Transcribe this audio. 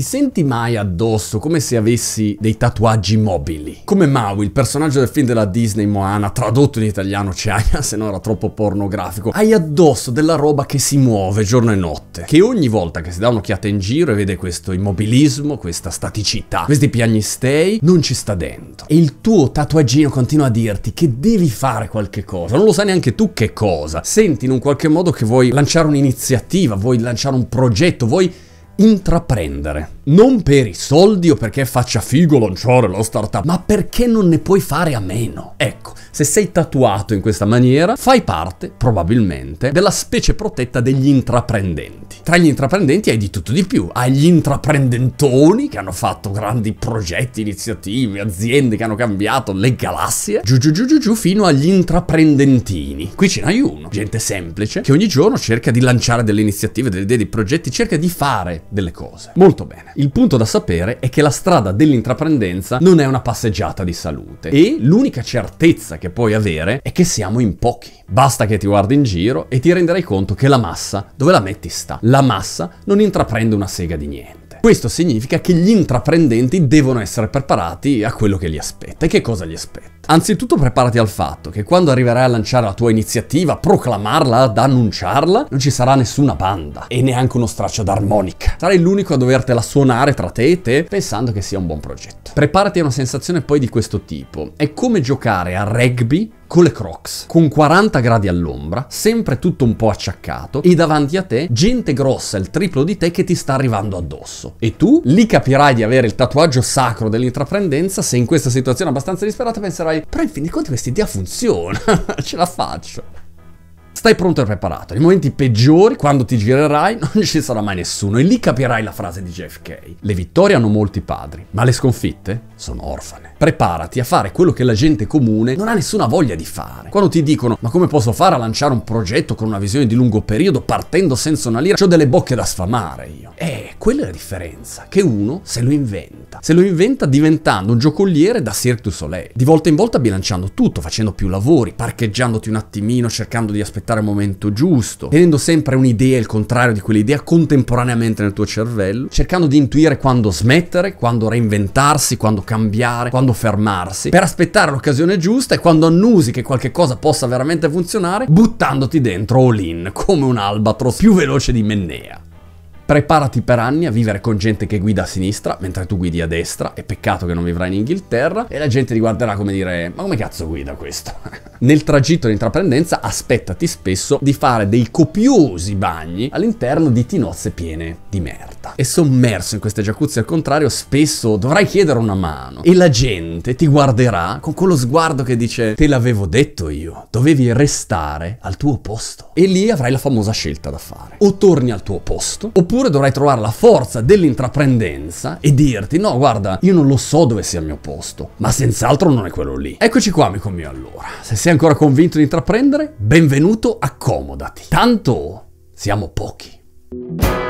Ti senti mai addosso come se avessi dei tatuaggi mobili? Come Maui, il personaggio del film della Disney Moana, tradotto in italiano c'è Aya, se no era troppo pornografico. Hai addosso della roba che si muove giorno e notte, che ogni volta che si dà un'occhiata in giro e vede questo immobilismo, questa staticità, questi piagnistei, non ci sta dentro. E il tuo tatuaggino continua a dirti che devi fare qualche cosa, non lo sai neanche tu che cosa. Senti in un qualche modo che vuoi lanciare un'iniziativa, vuoi lanciare un progetto, vuoi intraprendere. Non per i soldi o perché faccia figo lanciare la startup, ma perché non ne puoi fare a meno. Ecco, se sei tatuato in questa maniera, fai parte, probabilmente, della specie protetta degli intraprendenti. Tra gli intraprendenti hai di tutto di più. Hai gli intraprendentoni che hanno fatto grandi progetti, iniziative, aziende che hanno cambiato le galassie, giù giù giù giù giù fino agli intraprendentini. Qui ce n'hai uno, gente semplice, che ogni giorno cerca di lanciare delle iniziative, delle idee, dei progetti, cerca di fare delle cose. Molto bene. Il punto da sapere è che la strada dell'intraprendenza non è una passeggiata di salute e l'unica certezza che puoi avere è che siamo in pochi. Basta che ti guardi in giro e ti renderai conto che la massa, dove la metti sta? La massa non intraprende una sega di niente. Questo significa che gli intraprendenti devono essere preparati a quello che li aspetta. E che cosa gli aspetta? Anzitutto preparati al fatto che quando arriverai a lanciare la tua iniziativa, a proclamarla, ad annunciarla, non ci sarà nessuna banda e neanche uno straccio d'armonica. Sarai l'unico a dovertela suonare tra te e te pensando che sia un buon progetto. Preparati a una sensazione poi di questo tipo. È come giocare a rugby con le crocs, con 40 gradi all'ombra, sempre tutto un po' acciaccato, e davanti a te gente grossa il triplo di te che ti sta arrivando addosso. E tu lì capirai di avere il tatuaggio sacro dell'intraprendenza se in questa situazione abbastanza disperata penserai, però in fin dei conti questa idea funziona, ce la faccio. Stai pronto e preparato. Nei momenti peggiori, quando ti girerai, non ci sarà mai nessuno e lì capirai la frase di Jeff Kay. Le vittorie hanno molti padri, ma le sconfitte sono orfane. Preparati a fare quello che la gente comune non ha nessuna voglia di fare. Quando ti dicono "Ma come posso fare a lanciare un progetto con una visione di lungo periodo partendo senza una lira?" ho delle bocche da sfamare io. Eh, quella è la differenza, che uno se lo inventa. Se lo inventa diventando un giocoliere da Cirque du Soleil, di volta in volta bilanciando tutto, facendo più lavori, parcheggiandoti un attimino, cercando di aspettare aspettare il momento giusto, tenendo sempre un'idea e il contrario di quell'idea contemporaneamente nel tuo cervello, cercando di intuire quando smettere, quando reinventarsi, quando cambiare, quando fermarsi, per aspettare l'occasione giusta e quando annusi che qualche cosa possa veramente funzionare, buttandoti dentro all in, come un albatros più veloce di Mennea. Preparati per anni a vivere con gente che guida a sinistra mentre tu guidi a destra. È peccato che non vivrai in Inghilterra. E la gente ti guarderà come dire: Ma come cazzo guida questo? nel tragitto di intraprendenza aspettati spesso di fare dei copiosi bagni all'interno di tinozze piene di merda. E sommerso in queste jacuzzi al contrario spesso dovrai chiedere una mano e la gente ti guarderà con quello sguardo che dice te l'avevo detto io, dovevi restare al tuo posto. E lì avrai la famosa scelta da fare. O torni al tuo posto oppure dovrai trovare la forza dell'intraprendenza e dirti no guarda io non lo so dove sia il mio posto, ma senz'altro non è quello lì. Eccoci qua amico mio allora, se sei sei ancora convinto di intraprendere? Benvenuto, accomodati. Tanto siamo pochi.